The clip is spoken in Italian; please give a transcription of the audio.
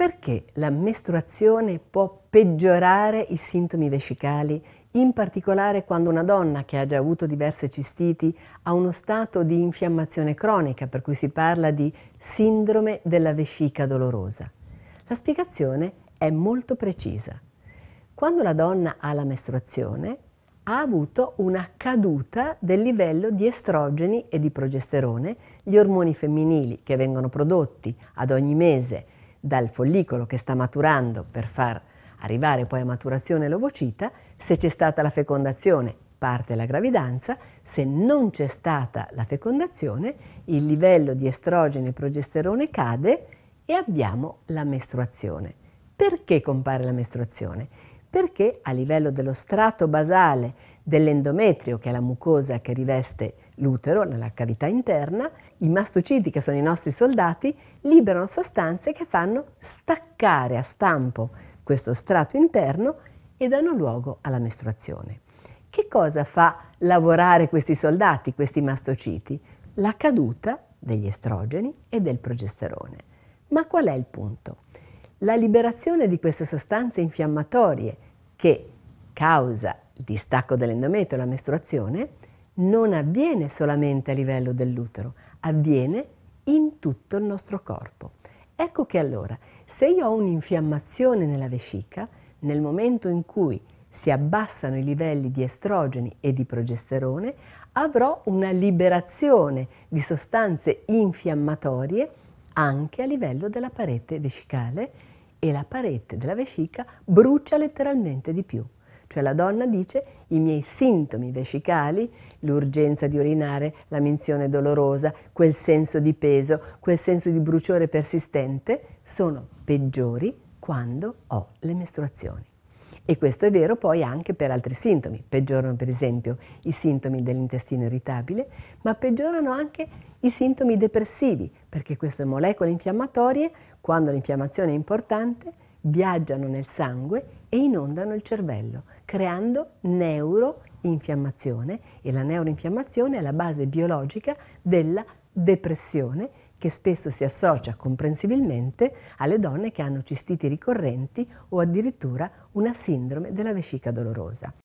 Perché la mestruazione può peggiorare i sintomi vescicali, in particolare quando una donna che ha già avuto diverse cistiti ha uno stato di infiammazione cronica, per cui si parla di sindrome della vescica dolorosa? La spiegazione è molto precisa. Quando la donna ha la mestruazione, ha avuto una caduta del livello di estrogeni e di progesterone, gli ormoni femminili che vengono prodotti ad ogni mese dal follicolo che sta maturando per far arrivare poi a maturazione l'ovocita, se c'è stata la fecondazione parte la gravidanza, se non c'è stata la fecondazione il livello di estrogeno e progesterone cade e abbiamo la mestruazione. Perché compare la mestruazione? Perché a livello dello strato basale dell'endometrio, che è la mucosa che riveste l'utero nella cavità interna, i mastociti, che sono i nostri soldati, liberano sostanze che fanno staccare a stampo questo strato interno e danno luogo alla mestruazione. Che cosa fa lavorare questi soldati, questi mastociti? La caduta degli estrogeni e del progesterone. Ma qual è il punto? La liberazione di queste sostanze infiammatorie che causa il distacco dell'endometrio, la mestruazione, non avviene solamente a livello dell'utero, avviene in tutto il nostro corpo. Ecco che allora, se io ho un'infiammazione nella vescica, nel momento in cui si abbassano i livelli di estrogeni e di progesterone, avrò una liberazione di sostanze infiammatorie anche a livello della parete vescicale e la parete della vescica brucia letteralmente di più. Cioè la donna dice i miei sintomi vescicali, l'urgenza di urinare, la menzione dolorosa, quel senso di peso, quel senso di bruciore persistente, sono peggiori quando ho le mestruazioni. E questo è vero poi anche per altri sintomi. Peggiorano per esempio i sintomi dell'intestino irritabile, ma peggiorano anche i sintomi depressivi, perché queste molecole infiammatorie, quando l'infiammazione è importante, viaggiano nel sangue e inondano il cervello, creando neuroinfiammazione e la neuroinfiammazione è la base biologica della depressione che spesso si associa comprensibilmente alle donne che hanno cistiti ricorrenti o addirittura una sindrome della vescica dolorosa.